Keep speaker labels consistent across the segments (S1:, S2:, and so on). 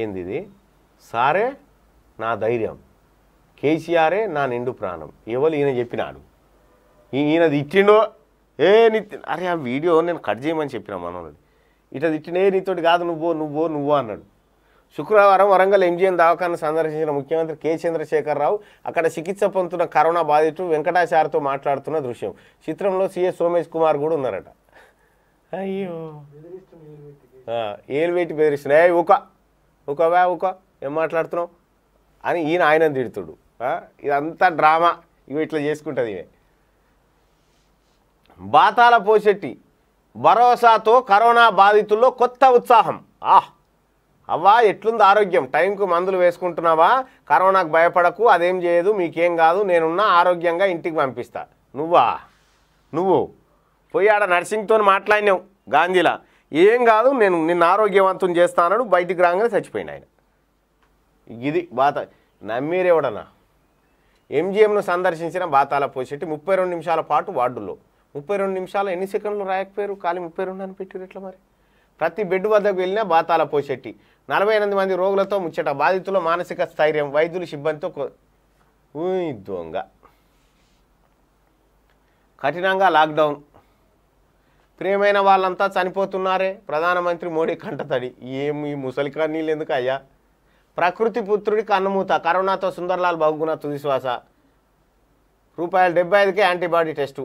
S1: ఏంది ఇది సారే నా ధైర్యం కేసీఆరే నా నిండు ప్రాణం ఎవరు ఈయన చెప్పినాడు ఈయన తిట్టిండో ఏ నిత్య అరే ఆ వీడియో నేను కట్ చేయమని చెప్పిన మనోడు ఇట్లా తిట్టినే నీతోటి కాదు నువ్వు నువ్వు నువ్వు అన్నాడు శుక్రవారం వరంగల్ ఎంజీఎం దవాఖాన సందర్శించిన ముఖ్యమంత్రి కె చంద్రశేఖరరావు అక్కడ చికిత్స పొందుతున్న కరోనా బాధితుడు వెంకటాచార్యతో మాట్లాడుతున్న దృశ్యం చిత్రంలో సీఎస్ సోమేష్ కుమార్ కూడా ఉన్నారట అయ్యో వేటి బెదిరిస్తున్నాయి ఒక ఒక ఒక ఏం మాట్లాడుతున్నావు అని ఈయన ఆయన తిడుతుడు ఇదంతా డ్రామా ఇవి ఇట్లా చేసుకుంటుంది ఇవే బాతాల పోషెట్టి భరోసాతో కరోనా బాధితుల్లో కొత్త ఉత్సాహం ఆహ్ అవ్వా ఎట్లుంది ఆరోగ్యం టైంకు మందులు వేసుకుంటున్నావా కరోనాకు భయపడకు అదేం చేయదు మీకేం కాదు నేనున్నా ఆరోగ్యంగా ఇంటికి పంపిస్తా నువ్వా నువ్వు పోయి ఆడ నర్సింగ్తో మాట్లాడినావు గాంధీలా ఏం కాదు నేను నిన్ను ఆరోగ్యవంతం చేస్తానడు బయటికి రాగానే చచ్చిపోయింది ఆయన ఇది బాత నమ్మీరేవడనా ఎంజీఎంను సందర్శించిన బాతాల పోసెట్టి ముప్పై రెండు నిమిషాల పాటు వార్డులో ముప్పై రెండు నిమిషాలు ఎన్ని సెకండ్లు రాయకపోయారు ఖాళీ ముప్పై రెండు అని పెట్టారు ఎట్లా మరి ప్రతి బెడ్ వద్దకు వెళ్ళినా బాతాల పోసెట్టి నలభై ఎనిమిది మంది రోగులతో ముచ్చట బాధితుల మానసిక స్థైర్యం వైద్యులు సిబ్బందితో దొంగ కఠినంగా లాక్డౌన్ ప్రియమైన వాళ్ళంతా చనిపోతున్నారే ప్రధానమంత్రి మోడీ కంటతడి ఏమి ముసలి కన్నీళ్ళు ఎందుకు అయ్యా ప్రకృతి పుత్రుడి కన్నుమూత కరోనాతో సుందర్లాల్ బహుగుణ తుదిశ్వాస రూపాయలు డెబ్బై ఐదుకే యాంటీబాడీ టెస్టు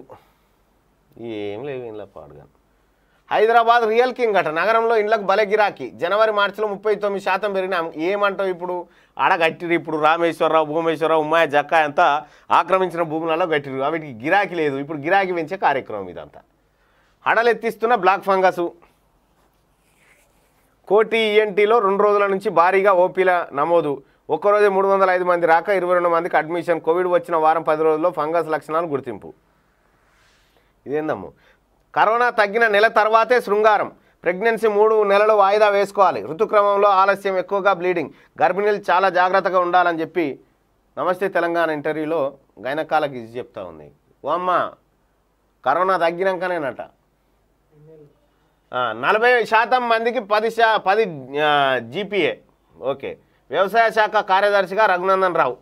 S1: ఏం లేవు ఇంట్లో పాడుగా హైదరాబాద్ రియల్ కింగ్ అట నగరంలో ఇండ్లకు బలగిరాకి జనవరి మార్చిలో ముప్పై తొమ్మిది శాతం పెరిగిన ఏమంటావు ఇప్పుడు ఆడ గట్టిరు ఇప్పుడు రామేశ్వరరావు భూమేశ్వరరావు ఉమ్మాయ జక్క అంతా ఆక్రమించిన భూములలో గట్టిరు వాటికి గిరాకీ లేదు ఇప్పుడు గిరాకీ పెంచే కార్యక్రమం ఇదంతా అడలెత్తిస్తున్న బ్లాక్ ఫంగస్ కోటి ఈఎన్టీలో రెండు రోజుల నుంచి భారీగా ఓపీల నమోదు ఒక్కరోజే మూడు వందల ఐదు మంది రాక ఇరవై రెండు మందికి అడ్మిషన్ కోవిడ్ వచ్చిన వారం పది రోజుల్లో ఫంగస్ లక్షణాలు గుర్తింపు ఇదేందమ్ము కరోనా తగ్గిన నెల తర్వాతే శృంగారం ప్రెగ్నెన్సీ మూడు నెలలు వాయిదా వేసుకోవాలి ఋతుక్రమంలో ఆలస్యం ఎక్కువగా బ్లీడింగ్ గర్భిణీలు చాలా జాగ్రత్తగా ఉండాలని చెప్పి నమస్తే తెలంగాణ ఇంటర్వ్యూలో గైనకాలకి చెప్తా ఉంది ఓ అమ్మ కరోనా తగ్గినాకనేనట నలభై శాతం మందికి పది శా పది జీపీఏ ఓకే వ్యవసాయ శాఖ కార్యదర్శిగా రఘునందన్ రావు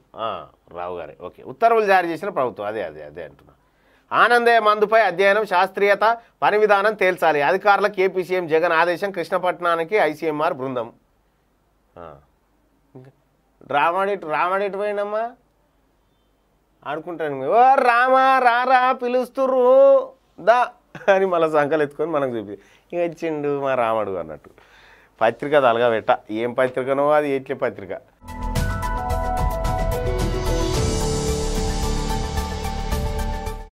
S1: రావు గారే ఓకే ఉత్తర్వులు జారీ చేసిన ప్రభుత్వం అదే అదే అదే అంటున్నా ఆనందయ్య మందుపై అధ్యయనం శాస్త్రీయత పని విధానం తేల్చాలి అధికారుల కేపీసీఎం జగన్ ఆదేశం కృష్ణపట్నానికి ఐసీఎంఆర్ బృందం రామాడిట్ రామాడిట్ పోయినమ్మా అనుకుంటాను ఓ రామా రారా పిలుస్తురు దా అని మళ్ళీ సంకలు ఎత్తుకొని మనకు చూపి ఇంక వచ్చిండు మా రాముడు అన్నట్టు పత్రిక తలగా పెట్ట ఏం పత్రికనో అది ఎట్లే పత్రిక